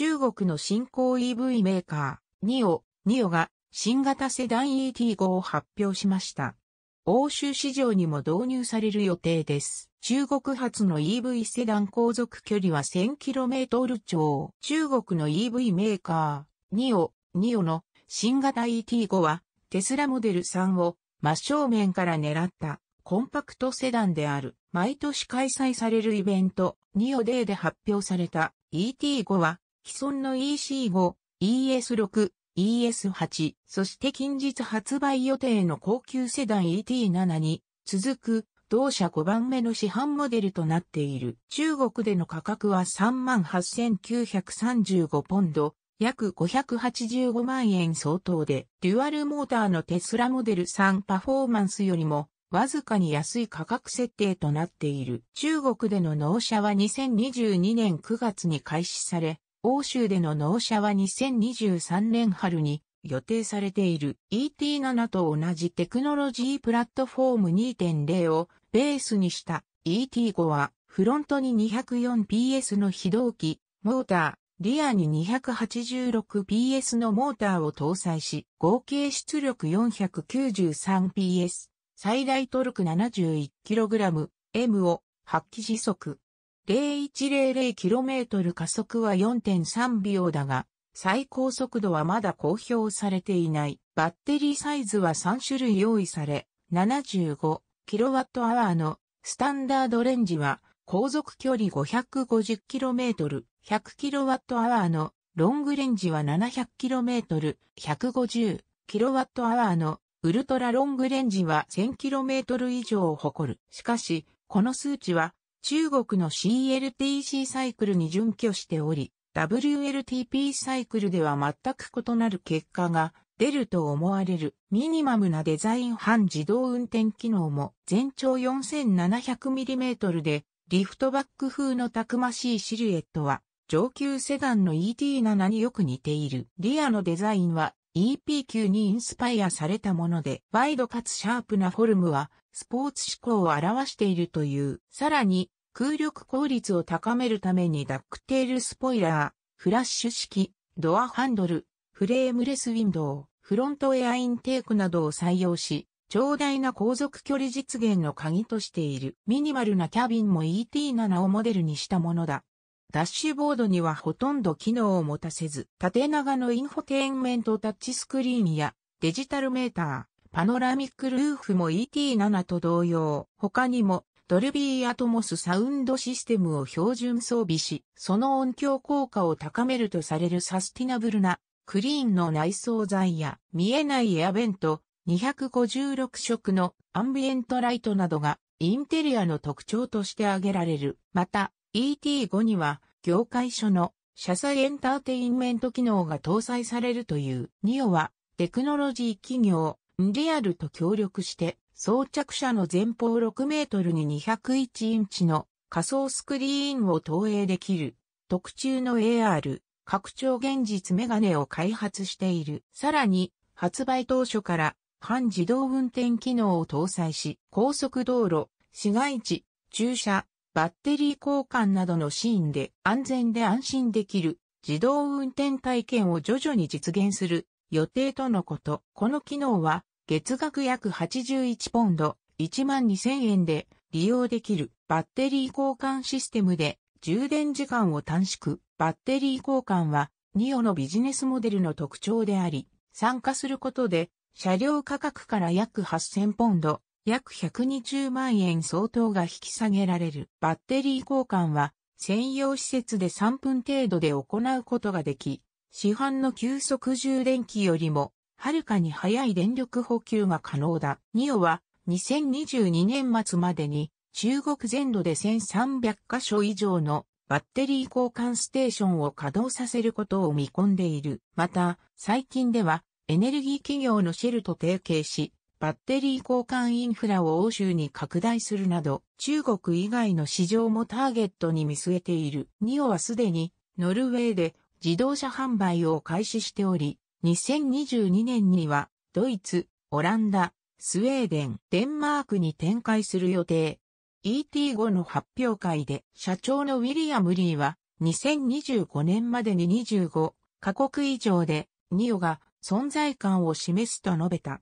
中国の新興 EV メーカー、ニオ、ニオが新型セダン ET5 を発表しました。欧州市場にも導入される予定です。中国発の EV セダン航続距離は 1000km 超。中国の EV メーカー、ニオ、ニオの新型 ET5 はテスラモデル3を真正面から狙ったコンパクトセダンである。毎年開催されるイベント、ニオデーで発表された ET5 は既存の EC5、ES6、ES8、そして近日発売予定の高級セダン ET7 に続く同社5番目の市販モデルとなっている。中国での価格は38,935ポンド、約585万円相当で、デュアルモーターのテスラモデル3パフォーマンスよりも、わずかに安い価格設定となっている。中国での納車は2022年9月に開始され、欧州での納車は2023年春に予定されている ET7 と同じテクノロジープラットフォーム2.0をベースにした ET5 はフロントに 204PS の非同期、モーター、リアに 286PS のモーターを搭載し、合計出力 493PS、最大トルク 71kgM を発揮時速 0100km 加速は4.3秒だが、最高速度はまだ公表されていない。バッテリーサイズは3種類用意され、75kWh のスタンダードレンジは、航続距離 550km、100kWh のロングレンジは 700km、150kWh のウルトラロングレンジは 1000km 以上を誇る。しかし、この数値は中国の CLTC サイクルに準拠しており、WLTP サイクルでは全く異なる結果が出ると思われるミニマムなデザイン半自動運転機能も全長 4700mm でリフトバック風のたくましいシルエットは上級セダンの ET7 によく似ている。リアのデザインは EP9 にインスパイアされたもので、ワイドかつシャープなフォルムは、スポーツ志向を表しているという。さらに、空力効率を高めるためにダックテールスポイラー、フラッシュ式、ドアハンドル、フレームレスウィンドウ、フロントエアインテークなどを採用し、長大な航続距離実現の鍵としている。ミニマルなキャビンも ET7 をモデルにしたものだ。ダッシュボードにはほとんど機能を持たせず、縦長のインフォテインメントタッチスクリーンやデジタルメーター、パノラミックルーフも ET7 と同様、他にもドルビーアトモスサウンドシステムを標準装備し、その音響効果を高めるとされるサスティナブルなクリーンの内装材や見えないエアベント256色のアンビエントライトなどがインテリアの特徴として挙げられる。また、ET5 には業界所の車載エンターテインメント機能が搭載されるという、ニオはテクノロジー企業、リアルと協力して装着車の前方6メートルに201インチの仮想スクリーンを投影できる特注の AR 拡張現実メガネを開発している。さらに発売当初から半自動運転機能を搭載し高速道路、市街地、駐車、バッテリー交換などのシーンで安全で安心できる自動運転体験を徐々に実現する予定とのこと。この機能は月額約81ポンド1 2000円で利用できるバッテリー交換システムで充電時間を短縮。バッテリー交換はニオのビジネスモデルの特徴であり、参加することで車両価格から約8000ポンド約120万円相当が引き下げられる。バッテリー交換は専用施設で3分程度で行うことができ、市販の急速充電器よりもはるかに早い電力補給が可能だ。ニオは2022年末までに中国全土で1300カ所以上のバッテリー交換ステーションを稼働させることを見込んでいる。また、最近ではエネルギー企業のシェルと提携し、バッテリー交換インフラを欧州に拡大するなど、中国以外の市場もターゲットに見据えている。ニオはすでに、ノルウェーで自動車販売を開始しており、2022年には、ドイツ、オランダ、スウェーデン、デンマークに展開する予定。ET5 の発表会で、社長のウィリアム・リーは、2025年までに25カ国以上で、ニオが存在感を示すと述べた。